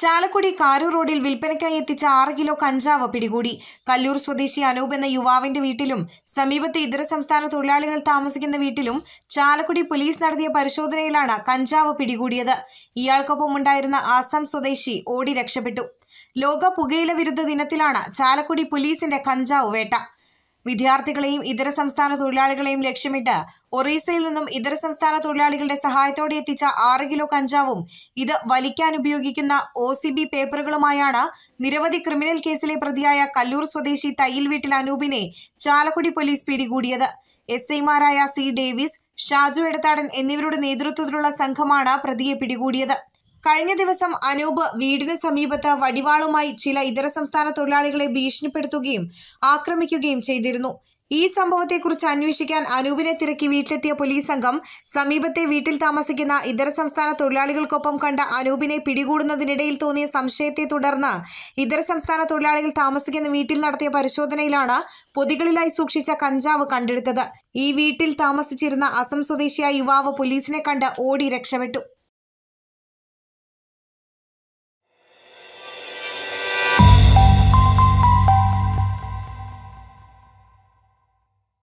ചാലക്കുടി കാരൂർ റോഡിൽ വിൽപ്പനയ്ക്കായി എത്തിച്ച ആറ് കിലോ കഞ്ചാവ് പിടികൂടി കല്ലൂർ സ്വദേശി അനൂപ് എന്ന യുവാവിന്റെ വീട്ടിലും സമീപത്തെ ഇതര സംസ്ഥാന തൊഴിലാളികൾ താമസിക്കുന്ന വീട്ടിലും ചാലക്കുടി പോലീസ് നടത്തിയ പരിശോധനയിലാണ് കഞ്ചാവ് പിടികൂടിയത് ഇയാൾക്കൊപ്പം ഉണ്ടായിരുന്ന ആസാം സ്വദേശി ഓടി രക്ഷപ്പെട്ടു ലോക പുകയില വിരുദ്ധ ദിനത്തിലാണ് ചാലക്കുടി പോലീസിന്റെ കഞ്ചാവ് വേട്ട വിദ്യാർത്ഥികളെയും ഇതര സംസ്ഥാന തൊഴിലാളികളെയും ലക്ഷ്യമിട്ട് ഒറീസയിൽ നിന്നും ഇതര സംസ്ഥാന തൊഴിലാളികളുടെ സഹായത്തോടെ എത്തിച്ച ആറ് കിലോ കഞ്ചാവും ഇത് വലിക്കാൻ ഉപയോഗിക്കുന്ന ഒ പേപ്പറുകളുമായാണ് നിരവധി ക്രിമിനൽ കേസിലെ പ്രതിയായ കല്ലൂർ സ്വദേശി തയ്യിൽ വീട്ടിൽ അനൂപിനെ ചാലക്കുടി പോലീസ് പിടികൂടിയത് എസ് ഐമാരായ സി ഡേവിസ് ഷാജു എടത്താടൻ എന്നിവരുടെ നേതൃത്വത്തിലുള്ള സംഘമാണ് പ്രതിയെ പിടികൂടിയത് കഴിഞ്ഞ ദിവസം അനൂപ് വീടിന് സമീപത്ത് വടിവാളുമായി ചില ഇതര സംസ്ഥാന തൊഴിലാളികളെ ഭീഷണിപ്പെടുത്തുകയും ആക്രമിക്കുകയും ചെയ്തിരുന്നു ഈ സംഭവത്തെക്കുറിച്ച് അന്വേഷിക്കാൻ അനൂപിനെ തിരക്കി വീട്ടിലെത്തിയ പോലീസ് സംഘം സമീപത്തെ വീട്ടിൽ താമസിക്കുന്ന ഇതര സംസ്ഥാന തൊഴിലാളികൾക്കൊപ്പം കണ്ട അനൂപിനെ പിടികൂടുന്നതിനിടയിൽ തോന്നിയ സംശയത്തെ തുടർന്ന് ഇതര സംസ്ഥാന തൊഴിലാളികൾ താമസിക്കുന്ന വീട്ടിൽ നടത്തിയ പരിശോധനയിലാണ് പൊതികളിലായി സൂക്ഷിച്ച കഞ്ചാവ് കണ്ടെടുത്തത് ഈ വീട്ടിൽ താമസിച്ചിരുന്ന അസം സ്വദേശിയായ യുവാവ് പോലീസിനെ കണ്ട് ഓടി രക്ഷപ്പെട്ടു